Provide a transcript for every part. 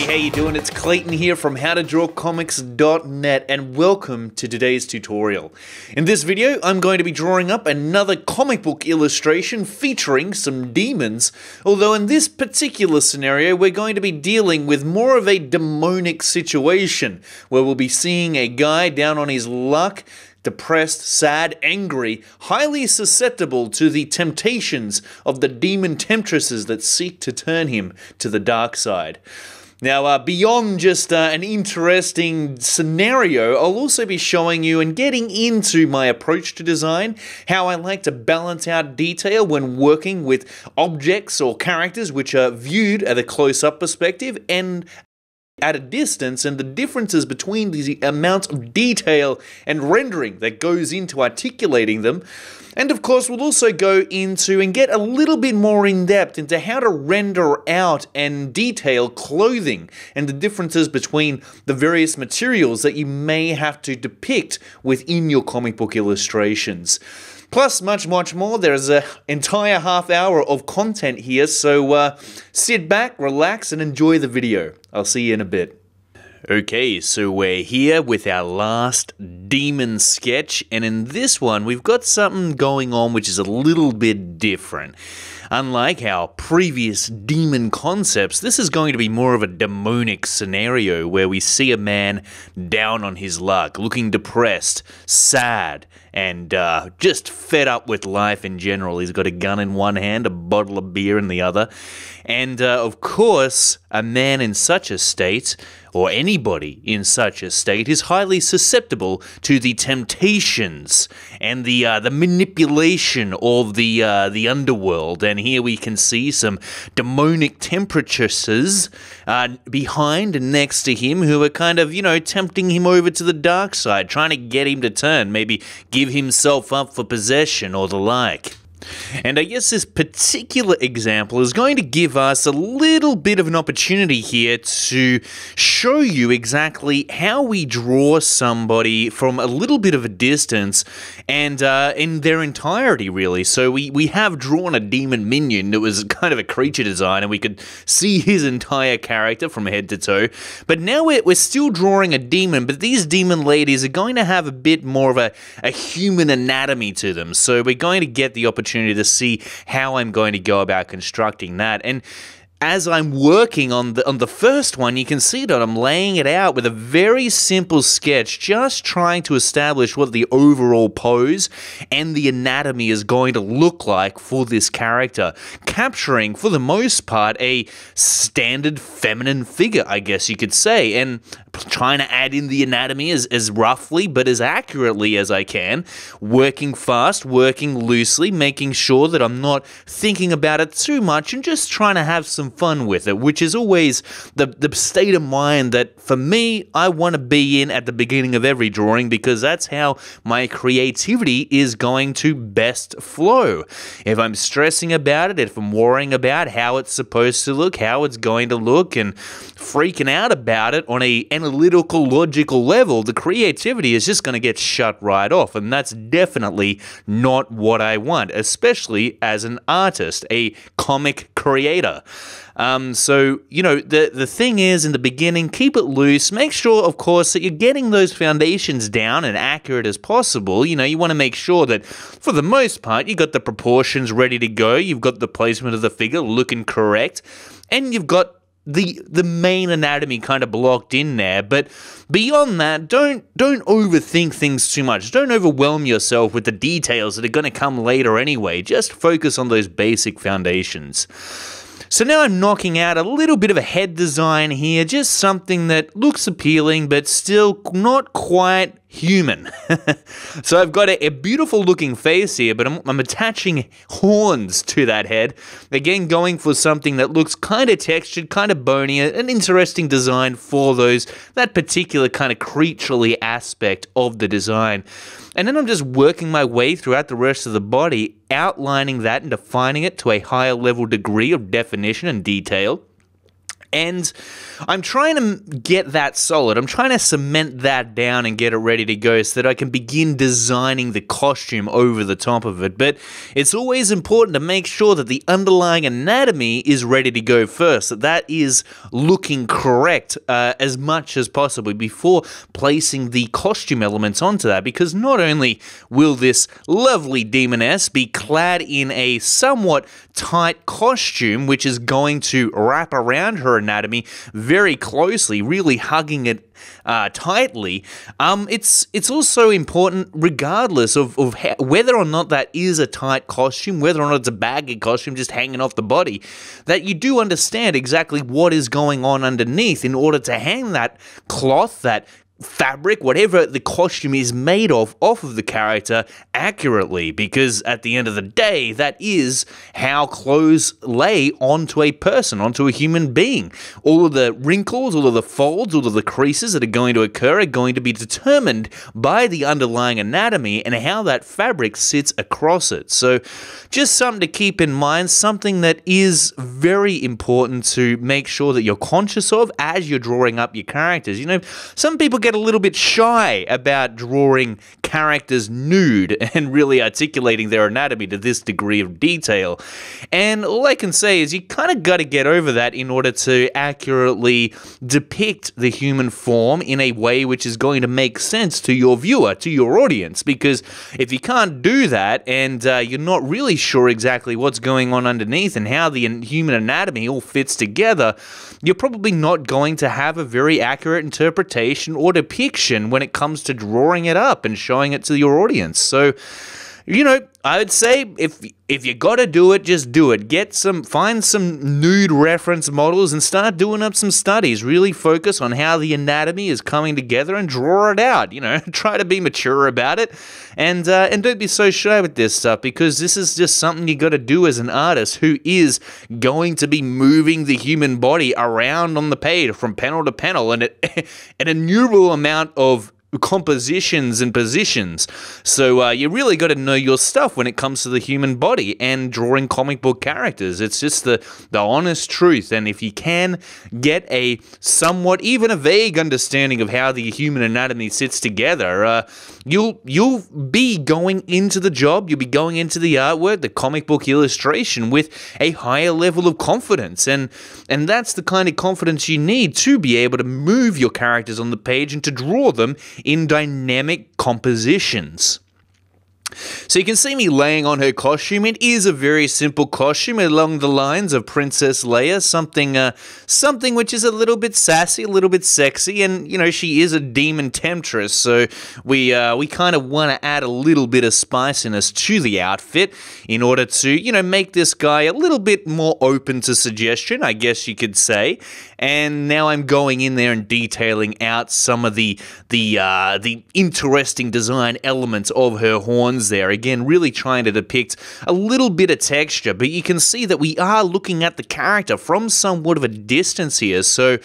Hey, how you doing? It's Clayton here from howtodrawcomics.net and welcome to today's tutorial. In this video, I'm going to be drawing up another comic book illustration featuring some demons, although in this particular scenario, we're going to be dealing with more of a demonic situation, where we'll be seeing a guy down on his luck depressed, sad, angry, highly susceptible to the temptations of the demon temptresses that seek to turn him to the dark side. Now, uh, beyond just uh, an interesting scenario, I'll also be showing you and getting into my approach to design, how I like to balance out detail when working with objects or characters which are viewed at a close-up perspective and at a distance and the differences between the amount of detail and rendering that goes into articulating them and of course, we'll also go into and get a little bit more in depth into how to render out and detail clothing and the differences between the various materials that you may have to depict within your comic book illustrations plus much, much more. There's an entire half hour of content here, so uh, sit back, relax, and enjoy the video. I'll see you in a bit. Okay, so we're here with our last demon sketch, and in this one, we've got something going on which is a little bit different. Unlike our previous demon concepts, this is going to be more of a demonic scenario where we see a man down on his luck, looking depressed, sad, and uh, just fed up with life in general. He's got a gun in one hand, a bottle of beer in the other. And uh, of course, a man in such a state, or anybody in such a state, is highly susceptible to the temptations and the uh, the manipulation of the uh, the underworld. And here we can see some demonic temperatures uh, behind and next to him, who are kind of you know tempting him over to the dark side, trying to get him to turn, maybe. Give give himself up for possession or the like. And I guess this particular example is going to give us a little bit of an opportunity here to show you exactly how we draw somebody from a little bit of a distance and uh, in their entirety, really. So we, we have drawn a demon minion that was kind of a creature design and we could see his entire character from head to toe. But now we're, we're still drawing a demon, but these demon ladies are going to have a bit more of a, a human anatomy to them. So we're going to get the opportunity opportunity to see how I'm going to go about constructing that. And as I'm working on the on the first one, you can see that I'm laying it out with a very simple sketch, just trying to establish what the overall pose and the anatomy is going to look like for this character, capturing for the most part a standard feminine figure, I guess you could say, and trying to add in the anatomy as, as roughly but as accurately as I can, working fast, working loosely, making sure that I'm not thinking about it too much and just trying to have some some fun with it, which is always the, the state of mind that for me, I want to be in at the beginning of every drawing because that's how my creativity is going to best flow. If I'm stressing about it, if I'm worrying about how it's supposed to look, how it's going to look, and freaking out about it on a analytical, logical level, the creativity is just going to get shut right off. And that's definitely not what I want, especially as an artist, a comic creator. Um, so, you know, the, the thing is, in the beginning, keep it loose. Make sure, of course, that you're getting those foundations down and accurate as possible. You know, you want to make sure that, for the most part, you've got the proportions ready to go, you've got the placement of the figure looking correct, and you've got the the main anatomy kind of blocked in there. But beyond that, don't don't overthink things too much. Don't overwhelm yourself with the details that are going to come later anyway. Just focus on those basic foundations. So now I'm knocking out a little bit of a head design here, just something that looks appealing but still not quite human. so I've got a, a, beautiful looking face here, but I'm, I'm attaching horns to that head. Again, going for something that looks kind of textured, kind of bony, an interesting design for those, that particular kind of creaturely aspect of the design. And then I'm just working my way throughout the rest of the body, outlining that and defining it to a higher level degree of definition and detail. And I'm trying to get that solid. I'm trying to cement that down and get it ready to go so that I can begin designing the costume over the top of it. But it's always important to make sure that the underlying anatomy is ready to go first, that that is looking correct uh, as much as possible before placing the costume elements onto that. Because not only will this lovely demoness be clad in a somewhat tight costume, which is going to wrap around her anatomy very closely, really hugging it uh, tightly. Um, it's it's also important, regardless of, of how, whether or not that is a tight costume, whether or not it's a baggy costume just hanging off the body, that you do understand exactly what is going on underneath in order to hang that cloth, that fabric, whatever the costume is made of, off of the character accurately, because at the end of the day, that is how clothes lay onto a person, onto a human being. All of the wrinkles, all of the folds, all of the creases that are going to occur are going to be determined by the underlying anatomy and how that fabric sits across it. So, just something to keep in mind, something that is very important to make sure that you're conscious of as you're drawing up your characters. You know, some people get get a little bit shy about drawing characters nude and really articulating their anatomy to this degree of detail. And all I can say is you kind of got to get over that in order to accurately depict the human form in a way which is going to make sense to your viewer, to your audience. Because if you can't do that and uh, you're not really sure exactly what's going on underneath and how the human anatomy all fits together, you're probably not going to have a very accurate interpretation or depiction when it comes to drawing it up and showing showing it to your audience. So, you know, I would say if if you got to do it, just do it. Get some, find some nude reference models and start doing up some studies. Really focus on how the anatomy is coming together and draw it out. You know, try to be mature about it, and uh, and don't be so shy with this stuff because this is just something you got to do as an artist who is going to be moving the human body around on the page from panel to panel, and it, an innumerable amount of compositions and positions. So uh, you really got to know your stuff when it comes to the human body and drawing comic book characters. It's just the the honest truth. And if you can get a somewhat even a vague understanding of how the human anatomy sits together, uh, You'll you'll be going into the job, you'll be going into the artwork, the comic book illustration with a higher level of confidence. And and that's the kind of confidence you need to be able to move your characters on the page and to draw them in dynamic compositions. So you can see me laying on her costume. It is a very simple costume along the lines of Princess Leia, something uh, something which is a little bit sassy, a little bit sexy, and you know she is a demon temptress, so we uh, we kind of want to add a little bit of spiciness to the outfit in order to you know make this guy a little bit more open to suggestion, I guess you could say. And now I'm going in there and detailing out some of the the uh, the interesting design elements of her horns there. Again, really trying to depict a little bit of texture, but you can see that we are looking at the character from somewhat of a distance here. So,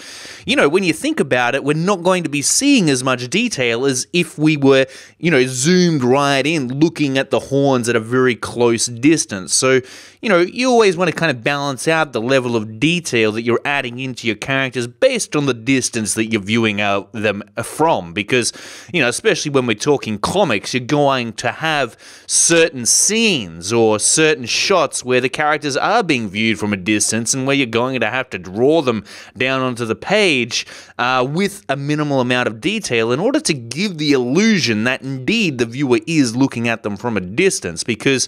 you know, when you think about it, we're not going to be seeing as much detail as if we were, you know, zoomed right in looking at the horns at a very close distance. So, you know, you always want to kind of balance out the level of detail that you're adding into your characters based on the distance that you're viewing them from. Because, you know, especially when we're talking comics, you're going to have have certain scenes or certain shots where the characters are being viewed from a distance and where you're going to have to draw them down onto the page uh, with a minimal amount of detail in order to give the illusion that indeed the viewer is looking at them from a distance because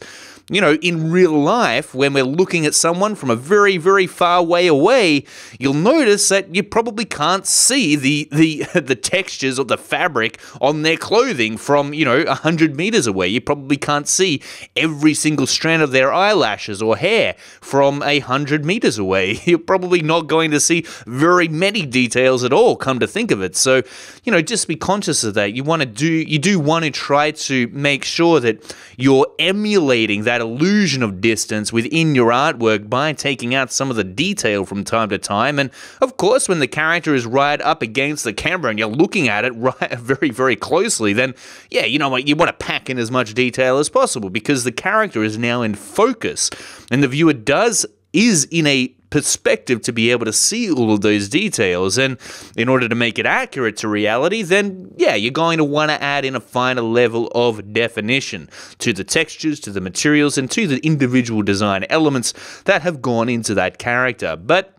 you know, in real life, when we're looking at someone from a very, very far way away, you'll notice that you probably can't see the the the textures or the fabric on their clothing from you know hundred meters away. You probably can't see every single strand of their eyelashes or hair from a hundred meters away. You're probably not going to see very many details at all, come to think of it. So, you know, just be conscious of that. You want to do you do want to try to make sure that you're emulating that illusion of distance within your artwork by taking out some of the detail from time to time. And of course, when the character is right up against the camera and you're looking at it right very, very closely, then yeah, you know what, you want to pack in as much much detail as possible because the character is now in focus and the viewer does is in a perspective to be able to see all of those details. And in order to make it accurate to reality, then yeah, you're going to want to add in a finer level of definition to the textures, to the materials, and to the individual design elements that have gone into that character. But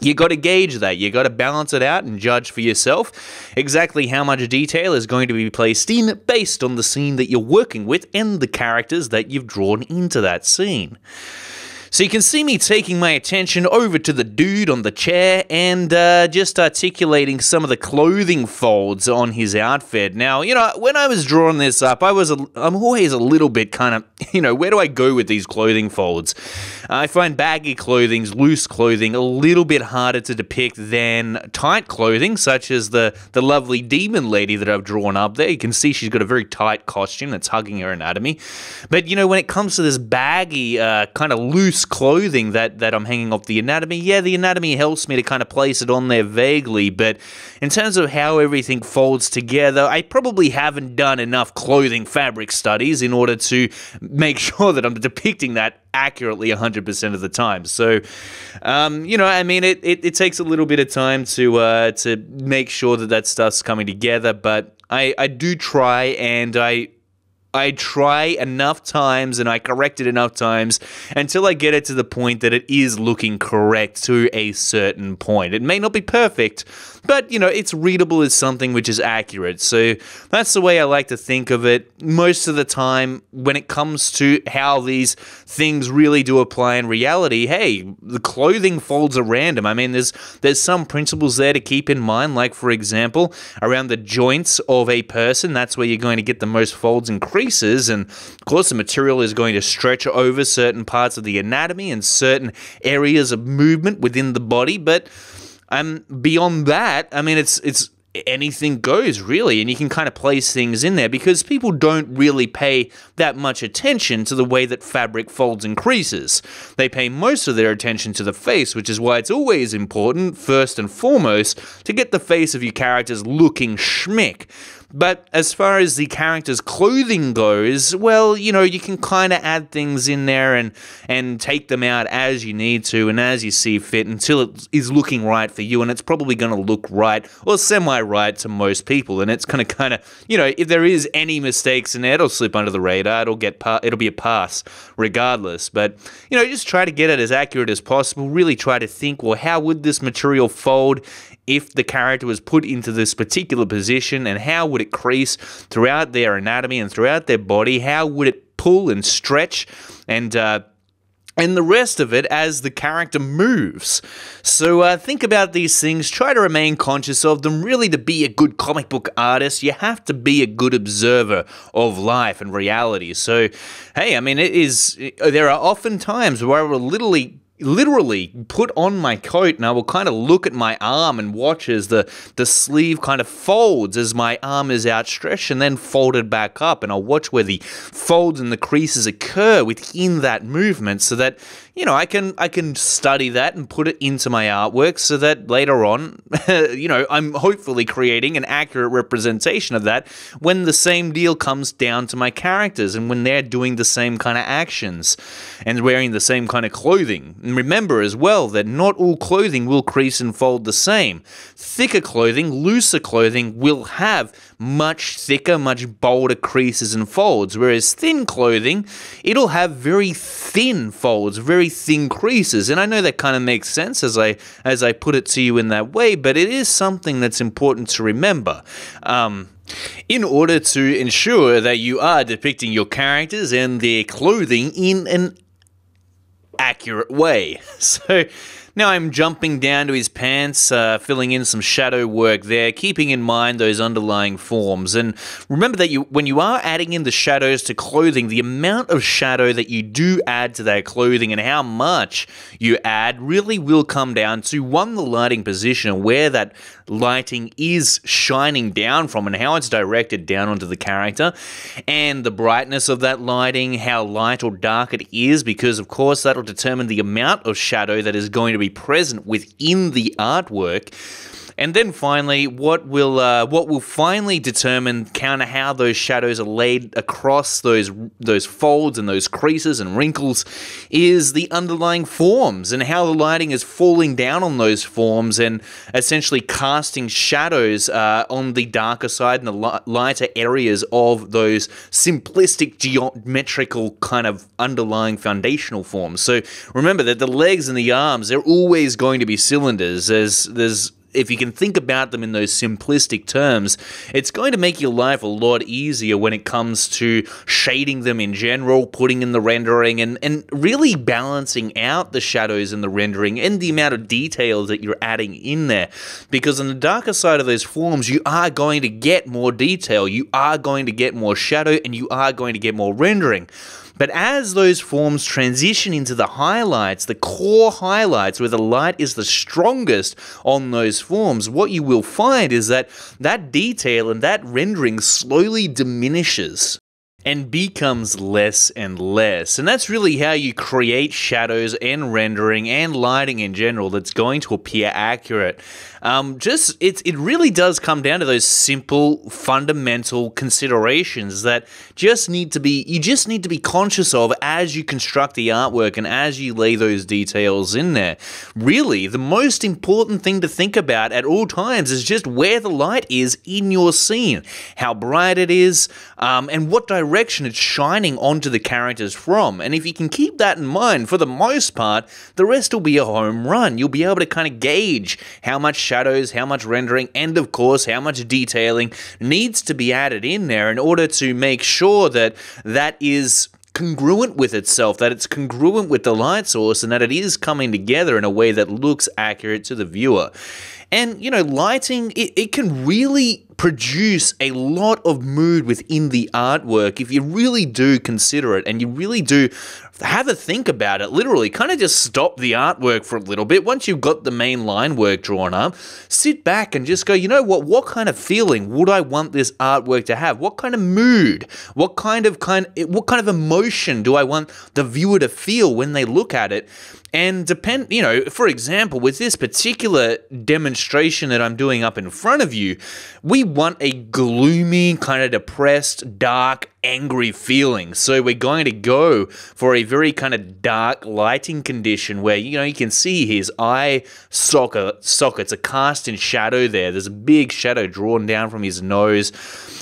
you got to gauge that. You got to balance it out and judge for yourself exactly how much detail is going to be placed in based on the scene that you're working with and the characters that you've drawn into that scene. So you can see me taking my attention over to the dude on the chair and uh, just articulating some of the clothing folds on his outfit. Now, you know, when I was drawing this up, I was, a, I'm always a little bit kind of, you know, where do I go with these clothing folds? I find baggy clothing, loose clothing, a little bit harder to depict than tight clothing, such as the, the lovely demon lady that I've drawn up there. You can see she's got a very tight costume that's hugging her anatomy. But, you know, when it comes to this baggy, uh, kind of loose clothing that, that I'm hanging off the anatomy, yeah, the anatomy helps me to kind of place it on there vaguely, but in terms of how everything folds together, I probably haven't done enough clothing fabric studies in order to make sure that I'm depicting that accurately 100% of the time. So, um, you know, I mean, it, it, it, takes a little bit of time to, uh, to make sure that that stuff's coming together, but I, I do try and I I try enough times and I correct it enough times until I get it to the point that it is looking correct to a certain point. It may not be perfect, but you know, it's readable as something which is accurate. So that's the way I like to think of it most of the time when it comes to how these things really do apply in reality. Hey, the clothing folds are random. I mean, there's there's some principles there to keep in mind like for example, around the joints of a person, that's where you're going to get the most folds and creases and of course, the material is going to stretch over certain parts of the anatomy and certain areas of movement within the body. But um, beyond that, I mean, it's it's anything goes really and you can kind of place things in there because people don't really pay that much attention to the way that fabric folds and creases they pay most of their attention to the face which is why it's always important first and foremost to get the face of your characters looking schmick but as far as the character's clothing goes, well, you know, you can kind of add things in there and and take them out as you need to and as you see fit until it is looking right for you and it's probably going to look right or semi right to most people and it's going to kind of, you know, if there is any mistakes in there, it'll slip under the radar, it'll get pa- it'll be a pass regardless. But, you know, just try to get it as accurate as possible, really try to think, well, how would this material fold if the character was put into this particular position and how would it it crease throughout their anatomy and throughout their body? How would it pull and stretch and uh, and the rest of it as the character moves. So uh, think about these things, try to remain conscious of them. Really, to be a good comic book artist, you have to be a good observer of life and reality. So, hey, I mean, it is, there are often times where we're literally literally put on my coat and I will kind of look at my arm and watch as the, the sleeve kind of folds as my arm is outstretched and then folded back up. And I'll watch where the folds and the creases occur within that movement so that you know, I can I can study that and put it into my artwork so that later on, you know, I'm hopefully creating an accurate representation of that when the same deal comes down to my characters and when they're doing the same kind of actions and wearing the same kind of clothing. And remember as well that not all clothing will crease and fold the same. Thicker clothing, looser clothing will have much thicker, much bolder creases and folds, whereas thin clothing, it'll have very thin folds, very everything increases And I know that kind of makes sense as I as I put it to you in that way, but it is something that's important to remember. Um, in order to ensure that you are depicting your characters and their clothing in an accurate way. So now I'm jumping down to his pants, uh, filling in some shadow work there, keeping in mind those underlying forms. And remember that you, when you are adding in the shadows to clothing, the amount of shadow that you do add to that clothing and how much you add really will come down to one, the lighting position and where that lighting is shining down from and how it's directed down onto the character and the brightness of that lighting, how light or dark it is, because of course that'll determine the amount of shadow that is going to be be present within the artwork and then finally, what will uh, what will finally determine kind of how those shadows are laid across those those folds and those creases and wrinkles is the underlying forms and how the lighting is falling down on those forms and essentially casting shadows uh, on the darker side and the li lighter areas of those simplistic geometrical kind of underlying foundational forms. So remember that the legs and the arms they're always going to be cylinders. There's there's if you can think about them in those simplistic terms, it's going to make your life a lot easier when it comes to shading them in general, putting in the rendering, and, and really balancing out the shadows in the rendering and the amount of details that you're adding in there. Because on the darker side of those forms, you are going to get more detail, you are going to get more shadow, and you are going to get more rendering. But as those forms transition into the highlights, the core highlights where the light is the strongest on those forms, what you will find is that that detail and that rendering slowly diminishes and becomes less and less. And that's really how you create shadows and rendering and lighting in general that's going to appear accurate. Um, just it's it really does come down to those simple fundamental considerations that just need to be you just need to be conscious of as you construct the artwork and as you lay those details in there. Really, the most important thing to think about at all times is just where the light is in your scene, how bright it is, um, and what direction it's shining onto the characters from. And if you can keep that in mind, for the most part, the rest will be a home run. You'll be able to kind of gauge how much shadows, how much rendering, and of course, how much detailing needs to be added in there in order to make sure that that is congruent with itself, that it's congruent with the light source, and that it is coming together in a way that looks accurate to the viewer. And, you know, lighting, it, it can really produce a lot of mood within the artwork if you really do consider it and you really do have a think about it. Literally, kind of just stop the artwork for a little bit. Once you've got the main line work drawn up, sit back and just go, you know what? What kind of feeling would I want this artwork to have? What kind of mood? What kind of kind? What kind of emotion do I want the viewer to feel when they look at it? And depend, you know, for example, with this particular demonstration that I'm doing up in front of you, we want a gloomy, kind of depressed, dark, angry feeling. So we're going to go for a very kind of dark lighting condition where you know you can see his eye socket sockets are cast in shadow there. There's a big shadow drawn down from his nose.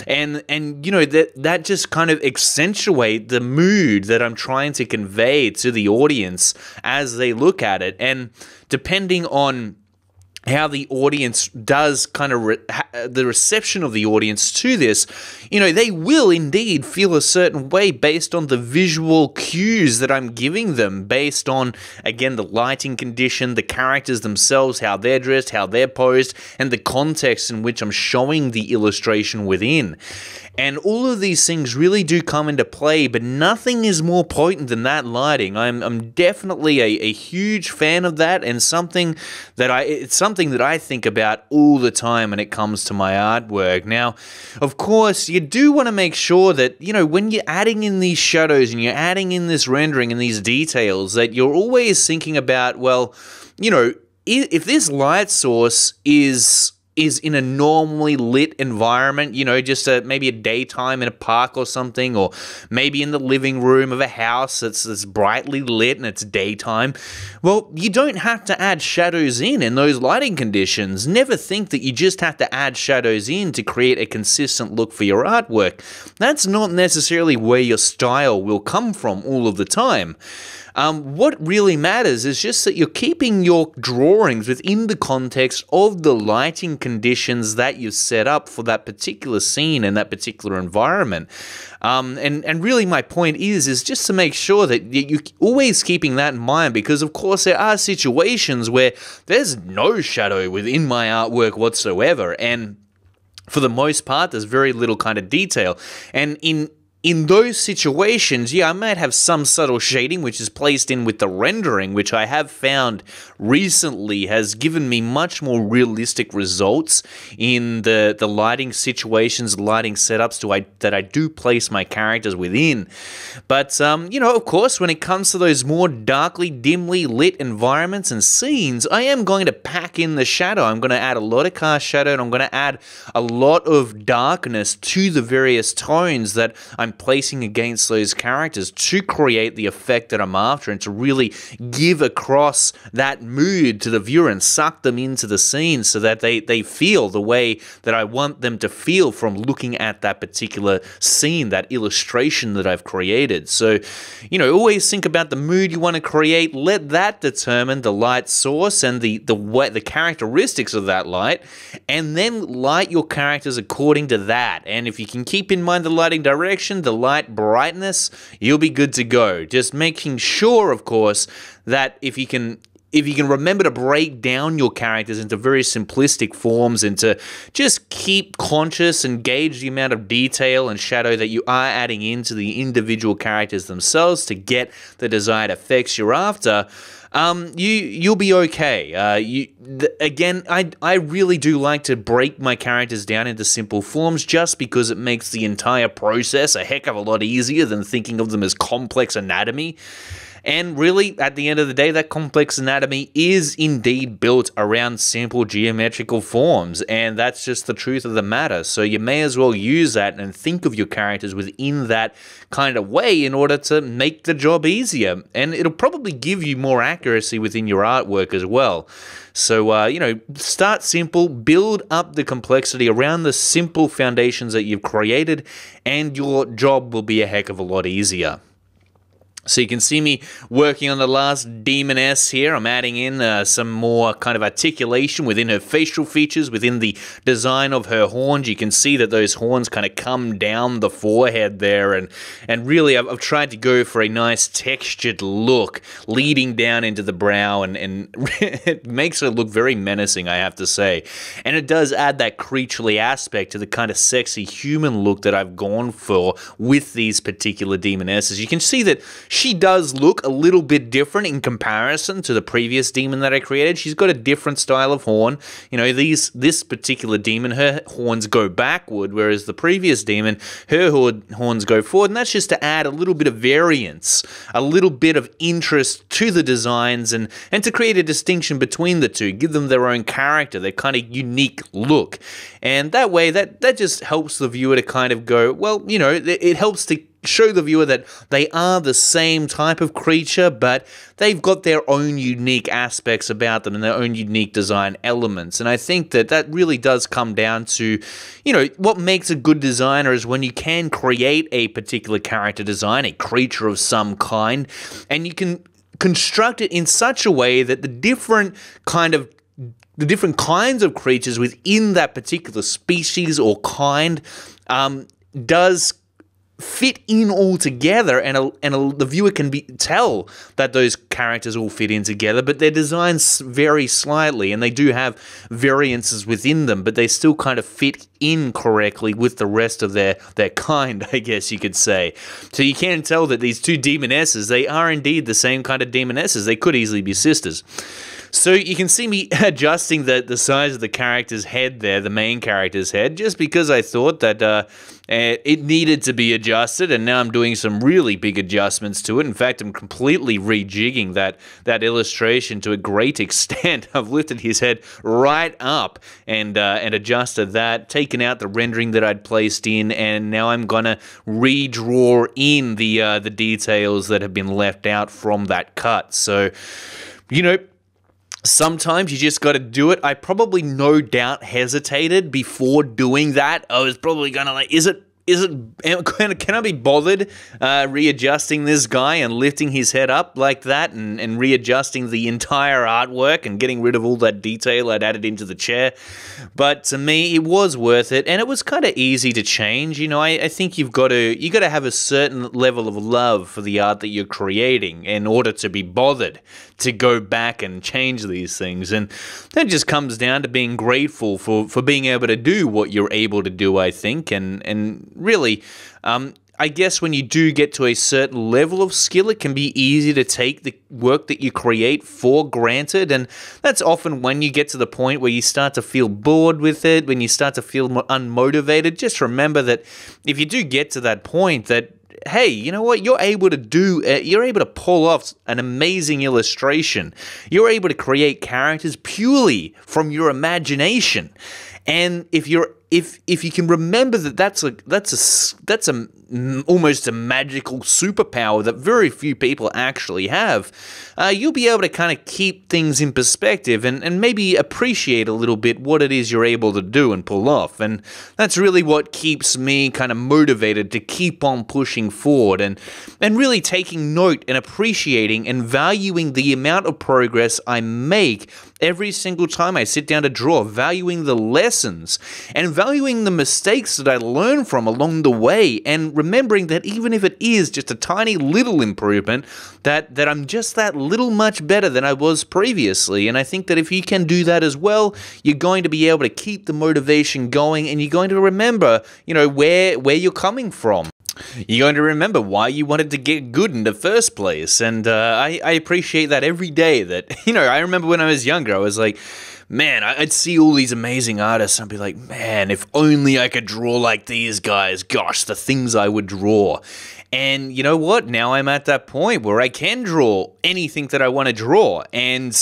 And and you know that that just kind of accentuate the mood that I'm trying to convey to the audience as they look at it. And depending on how the audience does kind of re the reception of the audience to this, you know, they will indeed feel a certain way based on the visual cues that I'm giving them, based on, again, the lighting condition, the characters themselves, how they're dressed, how they're posed, and the context in which I'm showing the illustration within. And all of these things really do come into play, but nothing is more potent than that lighting. I'm, I'm definitely a, a huge fan of that and something that I, it's something something that I think about all the time when it comes to my artwork. Now, of course, you do want to make sure that, you know, when you're adding in these shadows and you're adding in this rendering and these details, that you're always thinking about, well, you know, if this light source is is in a normally lit environment, you know, just a, maybe a daytime in a park or something, or maybe in the living room of a house that's, that's brightly lit and it's daytime, well, you don't have to add shadows in in those lighting conditions. Never think that you just have to add shadows in to create a consistent look for your artwork. That's not necessarily where your style will come from all of the time. Um, what really matters is just that you're keeping your drawings within the context of the lighting conditions that you've set up for that particular scene and that particular environment. Um, and and really, my point is is just to make sure that you're always keeping that in mind because, of course, there are situations where there's no shadow within my artwork whatsoever, and for the most part, there's very little kind of detail. And in in those situations, yeah, I might have some subtle shading which is placed in with the rendering, which I have found recently has given me much more realistic results in the, the lighting situations, lighting setups I, that I do place my characters within. But, um, you know, of course, when it comes to those more darkly, dimly lit environments and scenes, I am going to pack in the shadow. I'm going to add a lot of cast shadow and I'm going to add a lot of darkness to the various tones that I'm I'm placing against those characters to create the effect that I'm after and to really give across that mood to the viewer and suck them into the scene so that they, they feel the way that I want them to feel from looking at that particular scene, that illustration that I've created. So, you know, always think about the mood you want to create. Let that determine the light source and the the way, the characteristics of that light, and then light your characters according to that. And if you can keep in mind the lighting direction, the light brightness, you'll be good to go. Just making sure, of course, that if you can if you can remember to break down your characters into very simplistic forms and to just keep conscious and gauge the amount of detail and shadow that you are adding into the individual characters themselves to get the desired effects you're after, um, you you'll be okay. Uh, you th- again, I I really do like to break my characters down into simple forms, just because it makes the entire process a heck of a lot easier than thinking of them as complex anatomy. And really, at the end of the day, that complex anatomy is indeed built around simple geometrical forms, and that's just the truth of the matter. So you may as well use that and think of your characters within that kind of way in order to make the job easier. And it'll probably give you more accuracy within your artwork as well. So, uh, you know, start simple, build up the complexity around the simple foundations that you've created, and your job will be a heck of a lot easier. So you can see me working on the last demoness here. I'm adding in uh, some more kind of articulation within her facial features, within the design of her horns. You can see that those horns kind of come down the forehead there. And, and really, I've, I've tried to go for a nice textured look leading down into the brow. And, and it makes her look very menacing, I have to say. And it does add that creaturely aspect to the kind of sexy human look that I've gone for with these particular demonesses. You can see that she does look a little bit different in comparison to the previous demon that I created. She's got a different style of horn. You know, these this particular demon, her horns go backward, whereas the previous demon, her horns go forward. And that's just to add a little bit of variance, a little bit of interest to the designs and, and to create a distinction between the two, give them their own character, their kind of unique look. And that way, that, that just helps the viewer to kind of go, well, you know, it, it helps to show the viewer that they are the same type of creature, but they've got their own unique aspects about them and their own unique design elements. And I think that that really does come down to, you know, what makes a good designer is when you can create a particular character design, a creature of some kind, and you can construct it in such a way that the different kind of the different kinds of creatures within that particular species or kind um, does fit in all together and a, and a, the viewer can be tell that those characters all fit in together but their designs vary slightly and they do have variances within them but they still kind of fit in correctly with the rest of their their kind I guess you could say so you can tell that these two demonesses they are indeed the same kind of demonesses they could easily be sisters so you can see me adjusting the, the size of the character's head there, the main character's head, just because I thought that uh, eh, it needed to be adjusted, and now I'm doing some really big adjustments to it. In fact, I'm completely rejigging that, that illustration to a great extent. I've lifted his head right up and, uh, and adjusted that, taken out the rendering that I'd placed in, and now I'm going to redraw in the, uh, the details that have been left out from that cut. So, you know, Sometimes you just got to do it. I probably no doubt hesitated before doing that. I was probably going to like, is it is it can, can I be bothered uh, readjusting this guy and lifting his head up like that and, and readjusting the entire artwork and getting rid of all that detail I'd added into the chair? But to me, it was worth it, and it was kind of easy to change. You know, I, I think you've got to you got to have a certain level of love for the art that you're creating in order to be bothered to go back and change these things, and that just comes down to being grateful for for being able to do what you're able to do. I think, and and really, um, I guess when you do get to a certain level of skill, it can be easy to take the work that you create for granted. And that's often when you get to the point where you start to feel bored with it, when you start to feel unmotivated. Just remember that if you do get to that point, that hey, you know what? You're able to do, uh, you're able to pull off an amazing illustration. You're able to create characters purely from your imagination. And if you're if if you can remember that that's a that's a that's a almost a magical superpower that very few people actually have, uh, you'll be able to kind of keep things in perspective and and maybe appreciate a little bit what it is you're able to do and pull off. And that's really what keeps me kind of motivated to keep on pushing forward and and really taking note and appreciating and valuing the amount of progress I make every single time I sit down to draw, valuing the lessons and valuing the mistakes that I learn from along the way and remembering that even if it is just a tiny little improvement, that, that I'm just that little much better than I was previously. And I think that if you can do that as well, you're going to be able to keep the motivation going and you're going to remember, you know, where where you're coming from. You're going to remember why you wanted to get good in the first place. And uh, I, I appreciate that every day that, you know, I remember when I was younger, I was like, man, I'd see all these amazing artists and I'd be like, man, if only I could draw like these guys. Gosh, the things I would draw. And you know what? Now I'm at that point where I can draw anything that I want to draw. And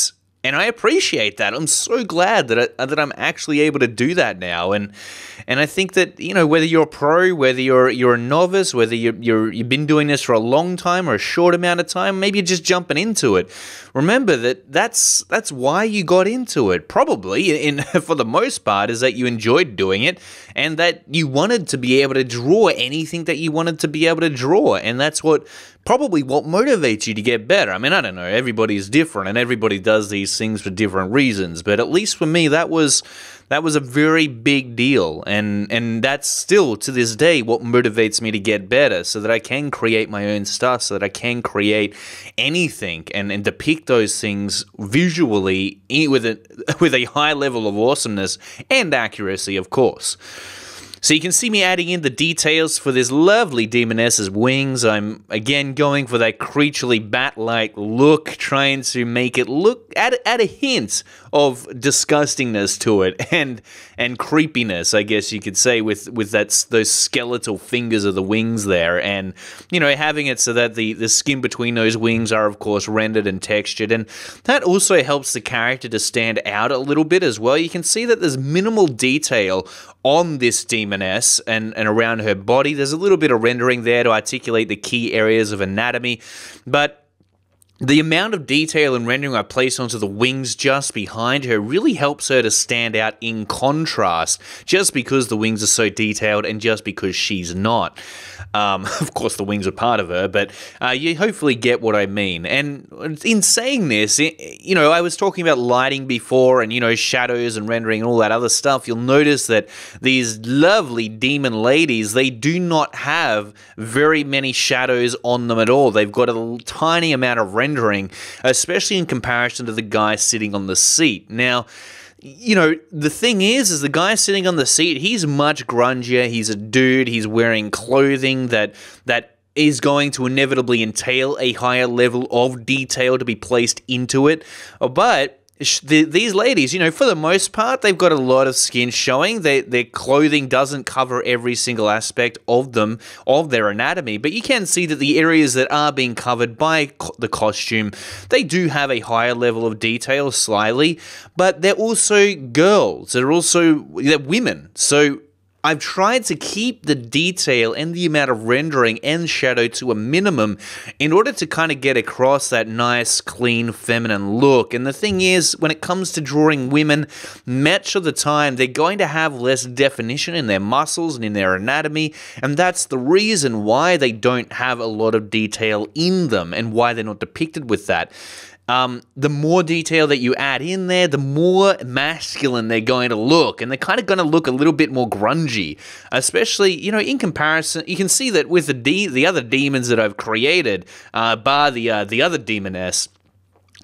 and I appreciate that. I'm so glad that I, that I'm actually able to do that now, and and I think that you know whether you're a pro, whether you're you're a novice, whether you're, you're you've been doing this for a long time or a short amount of time, maybe you're just jumping into it. Remember that that's that's why you got into it, probably in for the most part, is that you enjoyed doing it and that you wanted to be able to draw anything that you wanted to be able to draw, and that's what probably what motivates you to get better. I mean, I don't know, everybody's different and everybody does these these things for different reasons. But at least for me, that was that was a very big deal, and and that's still to this day what motivates me to get better, so that I can create my own stuff, so that I can create anything and and depict those things visually eh, with a with a high level of awesomeness and accuracy, of course. So you can see me adding in the details for this lovely demoness's wings. I'm again going for that creaturely bat-like look, trying to make it look at add, add a hint of disgustingness to it and and creepiness, I guess you could say, with with that those skeletal fingers of the wings there, and you know having it so that the the skin between those wings are of course rendered and textured, and that also helps the character to stand out a little bit as well. You can see that there's minimal detail on this demoness and and around her body. There's a little bit of rendering there to articulate the key areas of anatomy, but the amount of detail and rendering I place onto the wings just behind her really helps her to stand out in contrast, just because the wings are so detailed and just because she's not. Um, of course, the wings are part of her, but uh, you hopefully get what I mean. And in saying this, it, you know, I was talking about lighting before and, you know, shadows and rendering and all that other stuff. You'll notice that these lovely demon ladies, they do not have very many shadows on them at all. They've got a tiny amount of rendering rendering, especially in comparison to the guy sitting on the seat. Now, you know, the thing is, is the guy sitting on the seat, he's much grungier. He's a dude. He's wearing clothing that that is going to inevitably entail a higher level of detail to be placed into it. But the, these ladies, you know, for the most part, they've got a lot of skin showing. They, their clothing doesn't cover every single aspect of them, of their anatomy. But you can see that the areas that are being covered by co the costume, they do have a higher level of detail slyly, but they're also girls. They're also they're women. So I've tried to keep the detail and the amount of rendering and shadow to a minimum in order to kind of get across that nice, clean, feminine look. And the thing is, when it comes to drawing women, much of the time they're going to have less definition in their muscles and in their anatomy, and that's the reason why they don't have a lot of detail in them and why they're not depicted with that. Um, the more detail that you add in there, the more masculine they're going to look. And they're kind of going to look a little bit more grungy, especially, you know, in comparison. You can see that with the, de- the other demons that I've created, uh, bar the, uh, the other demoness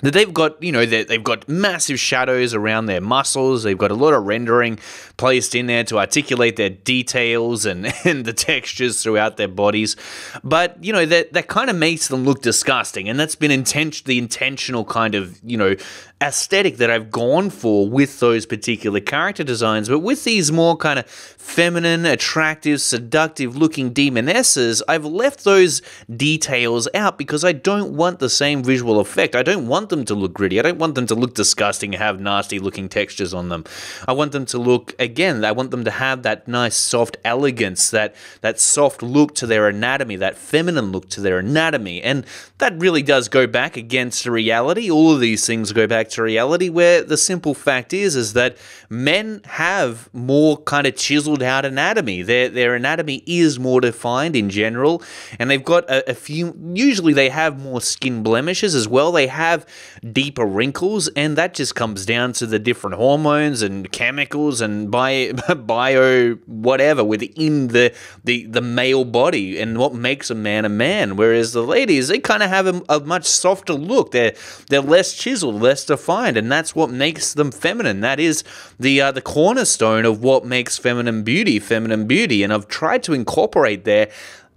that they've got, you know, they've got massive shadows around their muscles. They've got a lot of rendering placed in there to articulate their details and, and the textures throughout their bodies. But, you know, that, that kind of makes them look disgusting. And that's been the intentional kind of, you know, aesthetic that I've gone for with those particular character designs. But with these more kind of feminine, attractive, seductive looking demonesses, I've left those details out because I don't want the same visual effect. I don't want want them to look gritty. I don't want them to look disgusting and have nasty looking textures on them. I want them to look again, I want them to have that nice soft elegance, that that soft look to their anatomy, that feminine look to their anatomy. And that really does go back against reality. All of these things go back to reality where the simple fact is is that men have more kind of chiseled out anatomy. Their their anatomy is more defined in general, and they've got a, a few usually they have more skin blemishes as well. They have deeper wrinkles, and that just comes down to the different hormones and chemicals and bio, bio whatever within the, the the male body and what makes a man a man. Whereas the ladies, they kind of have a, a much softer look. They're they're less chiseled, less defined, and that's what makes them feminine. That is the uh, the cornerstone of what makes feminine beauty, feminine beauty. And I've tried to incorporate there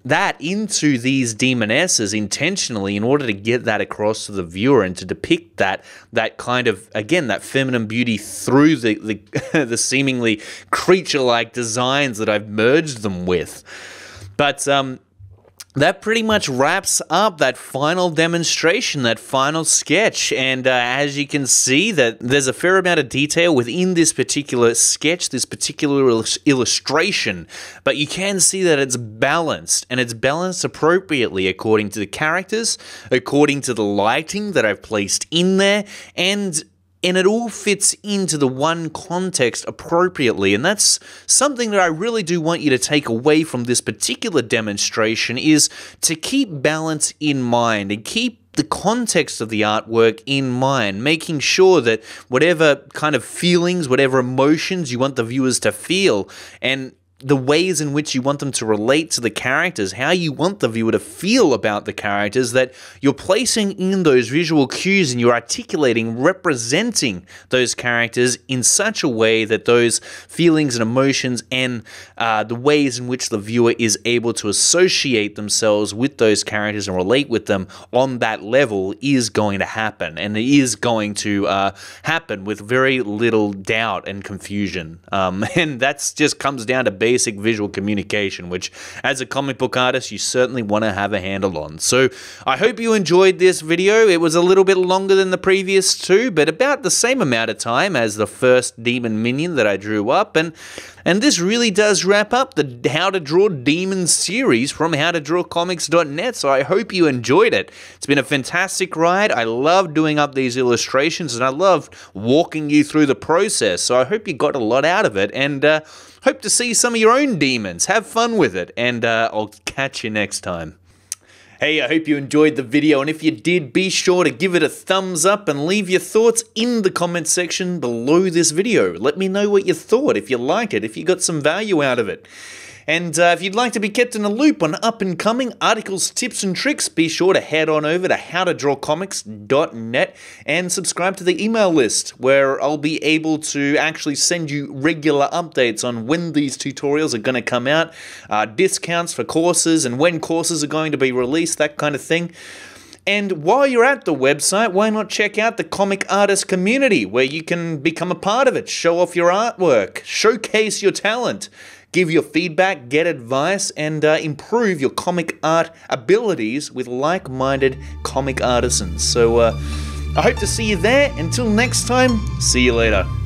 that into these demonesses intentionally in order to get that across to the viewer and to depict that that kind of again that feminine beauty through the the, the seemingly creature like designs that I've merged them with. But um, that pretty much wraps up that final demonstration, that final sketch. And uh, as you can see, that there's a fair amount of detail within this particular sketch, this particular il illustration. But you can see that it's balanced, and it's balanced appropriately according to the characters, according to the lighting that I've placed in there, and and it all fits into the one context appropriately and that's something that I really do want you to take away from this particular demonstration is to keep balance in mind and keep the context of the artwork in mind, making sure that whatever kind of feelings, whatever emotions you want the viewers to feel, and the ways in which you want them to relate to the characters, how you want the viewer to feel about the characters, that you're placing in those visual cues and you're articulating, representing those characters in such a way that those feelings and emotions and uh, the ways in which the viewer is able to associate themselves with those characters and relate with them on that level is going to happen. And it is going to uh, happen with very little doubt and confusion. Um, and that just comes down to being basic visual communication, which as a comic book artist, you certainly want to have a handle on. So I hope you enjoyed this video. It was a little bit longer than the previous two, but about the same amount of time as the first demon minion that I drew up. And, and this really does wrap up the How to Draw Demons series from howtodrawcomics.net. So I hope you enjoyed it. It's been a fantastic ride. I love doing up these illustrations and I love walking you through the process. So I hope you got a lot out of it. And, uh, Hope to see some of your own demons. Have fun with it, and uh, I'll catch you next time. Hey, I hope you enjoyed the video, and if you did, be sure to give it a thumbs up and leave your thoughts in the comment section below this video. Let me know what you thought, if you liked it, if you got some value out of it. And uh, if you'd like to be kept in the loop on up and coming articles, tips, and tricks, be sure to head on over to howtodrawcomics.net and subscribe to the email list where I'll be able to actually send you regular updates on when these tutorials are going to come out, uh, discounts for courses, and when courses are going to be released, that kind of thing. And while you're at the website, why not check out the comic artist community where you can become a part of it, show off your artwork, showcase your talent, give your feedback, get advice, and uh, improve your comic art abilities with like minded comic artisans. So uh, I hope to see you there. Until next time, see you later.